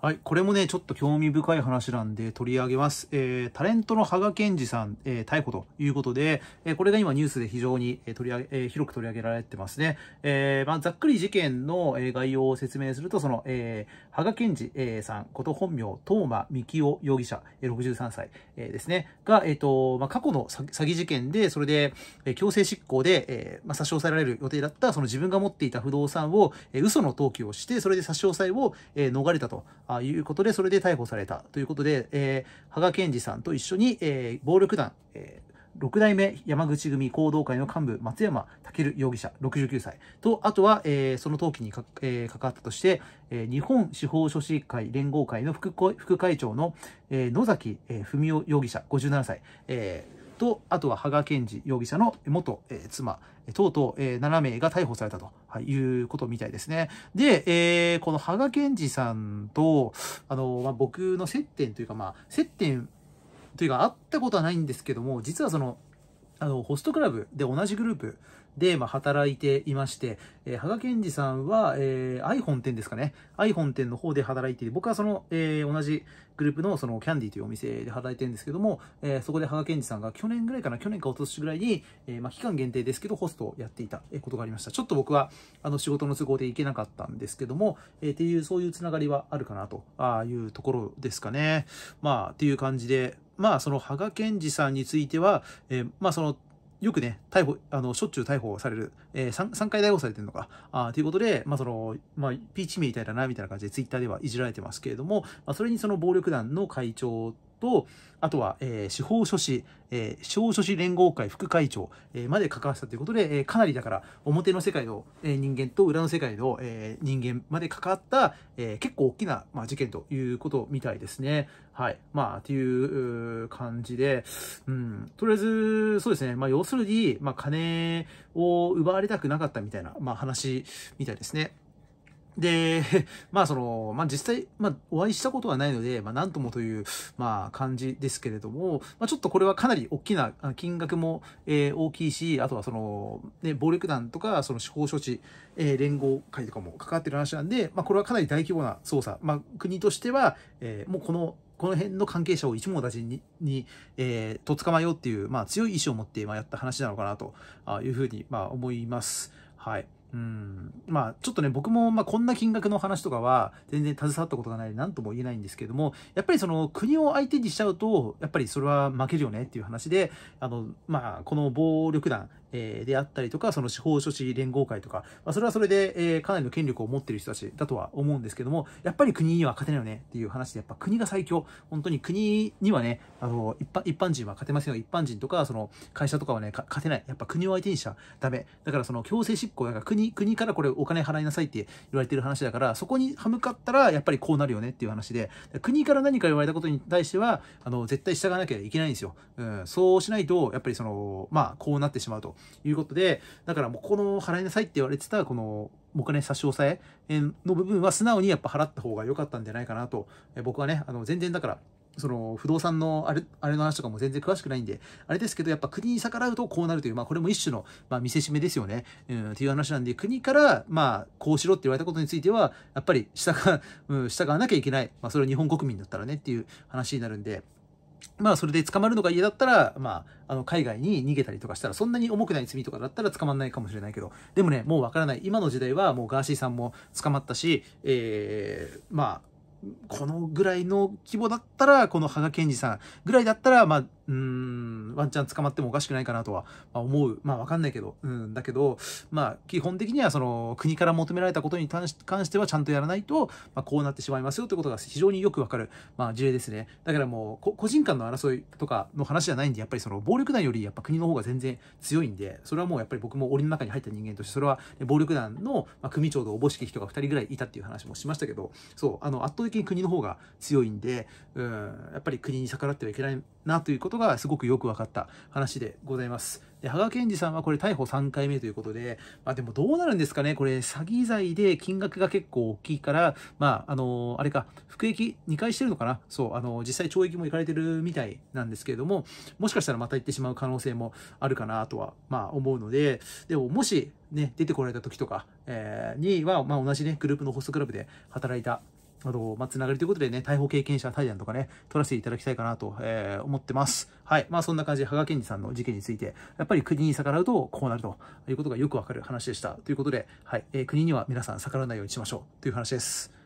はい、これもね、ちょっと興味深い話なんで取り上げます。えー、タレントの羽賀健二さん、えー、逮捕ということで、えー、これが今ニュースで非常に取り上げ、えー、広く取り上げられてますね。えーまあ、ざっくり事件の、えー、概要を説明すると、その、えー、羽賀健二、えー、さん、こと本名、東間幹夫容疑者、えー、63歳、えー、ですね、が、えーとまあ、過去の詐欺事件で、それで、えー、強制執行で、えーまあ、差し押さえられる予定だった、その自分が持っていた不動産を、えー、嘘の登記をして、それで差し押さえを、えー、逃れたと。いうことで、それで逮捕されたということで、えー、羽賀健二さんと一緒に、えー、暴力団、えー6代目山口組行動会の幹部、松山健容疑者、69歳と、あとは、えー、その登記にか、えー、関わったとして、えー、日本司法書士会連合会の副副会長の、えー、野崎、えー、文雄容疑者、57歳、えーと、あとは芳賀健二容疑者の元、えー、妻、とうとう、えー、7名が逮捕されたということみたいですね。で、えー、この芳賀健二さんと、あの、まあ、僕の接点というか、まあ、接点というか、あったことはないんですけども、実はその、あの、ホストクラブで同じグループで、まあ、働いていまして、えー、羽賀健二さんは、えー、i 本店ですかね。i 本店の方で働いていて、僕はその、えー、同じグループのそのキャンディというお店で働いてるんですけども、えー、そこで羽賀健二さんが去年ぐらいかな、去年か一昨年ぐらいに、えー、まあ、期間限定ですけど、ホストをやっていたことがありました。ちょっと僕は、あの、仕事の都合で行けなかったんですけども、えー、っていう、そういうつながりはあるかなというところですかね。まあ、っていう感じで、まあ、その、羽賀健二さんについては、えー、まあ、その、よくね、逮捕、あの、しょっちゅう逮捕される、えー、3, 3回逮捕されてるのか、あということで、まあ、その、まあ、ピーチみたいだな、みたいな感じでツイッターではいじられてますけれども、まあ、それにその暴力団の会長と、あとは、えー、司法書士、えー、司法書士連合会副会長、えー、まで関わったということで、えー、かなりだから、表の世界の、えー、人間と裏の世界の、えー、人間まで関わった、えー、結構大きな、まあ、事件ということみたいですね。はい。まあ、という感じで、うん、とりあえず、そうですね。まあ、要するに、まあ、金を奪われたくなかったみたいな、まあ、話みたいですね。で、まあその、まあ実際、まあお会いしたことはないので、まあなんともという、まあ感じですけれども、まあちょっとこれはかなり大きな金額も、えー、大きいし、あとはその、ね、暴力団とか、その司法処置、えー、連合会とかも関わってる話なんで、まあこれはかなり大規模な捜査、まあ国としては、えー、もうこの、この辺の関係者を一網打尽に、にえー、と捕まえようっていう、まあ強い意志を持って、まあやった話なのかなというふうに、まあ思います。はい。うんまあ、ちょっとね、僕も、まあ、こんな金額の話とかは、全然携わったことがない何とも言えないんですけれども、やっぱりその国を相手にしちゃうと、やっぱりそれは負けるよねっていう話で、あの、まあ、この暴力団、えー、であったりとか、その司法書士連合会とか、まあ、それはそれで、えー、かなりの権力を持ってる人たちだとは思うんですけども、やっぱり国には勝てないよねっていう話で、やっぱ国が最強。本当に国にはね、あの、一般一般人は勝てませんよ。一般人とか、その会社とかはね、勝てない。やっぱ国を相手にしちゃダメ。だからその強制執行、だから国国国からこれお金払いなさいって言われてる話だからそこに歯向かったらやっぱりこうなるよねっていう話で国から何か言われたことに対してはあの絶対従わなきゃいけないんですよ、うん、そうしないとやっぱりそのまあこうなってしまうということでだからもうこの払いなさいって言われてたこのお金差し押さえの部分は素直にやっぱ払った方が良かったんじゃないかなと僕はねあの全然だからその不動産のあれあれの話とかも全然詳しくないんで、あれですけど、やっぱ国に逆らうとこうなるという、まあ、これも一種の、まあ、見せしめですよね、うん、っていう話なんで、国から、まあ、こうしろって言われたことについては、やっぱり従, うん、従わなきゃいけない、まあ、それは日本国民だったらねっていう話になるんで。まあそれで捕まるのが嫌だったら、まあ、あの海外に逃げたりとかしたらそんなに重くない罪とかだったら捕まんないかもしれないけどでもねもうわからない今の時代はもうガーシーさんも捕まったし、えー、まあこのぐらいの規模だったら、この羽賀健二さんぐらいだったら、まあ、うん、ワンチャン捕まってもおかしくないかなとは思う。まあわかんないけど、うん、だけど、まあ基本的にはその国から求められたことに関してはちゃんとやらないと、まあ、こうなってしまいますよってことが非常によくわかる、まあ事例ですね。だからもう個人間の争いとかの話じゃないんで、やっぱりその暴力団よりやっぱ国の方が全然強いんで、それはもうやっぱり僕も檻の中に入った人間として、それは暴力団の、まあ、組長とおぼしき人が2人ぐらいいたっていう話もしましたけど、そう、あの圧倒的に国の方が強いんで、うん、やっぱり国に逆らってはいけないなということがすごくよく分かった話でございます。で、羽賀健二さんはこれ逮捕3回目ということで、まあでもどうなるんですかね、これ詐欺罪で金額が結構大きいから、まああのー、あれか、服役2回してるのかなそう、あのー、実際懲役も行かれてるみたいなんですけれども、もしかしたらまた行ってしまう可能性もあるかなとは、まあ思うので、でももしね、出てこられた時とか、えには、まあ同じね、グループのホストクラブで働いたあの、まあ、つながりということでね、逮捕経験者対談とかね、取らせていただきたいかなと、えー、思ってます。はい。まあ、そんな感じで、羽賀健二さんの事件について、やっぱり国に逆らうとこうなるということがよくわかる話でした。ということで、はい。えー、国には皆さん逆らわないようにしましょうという話です。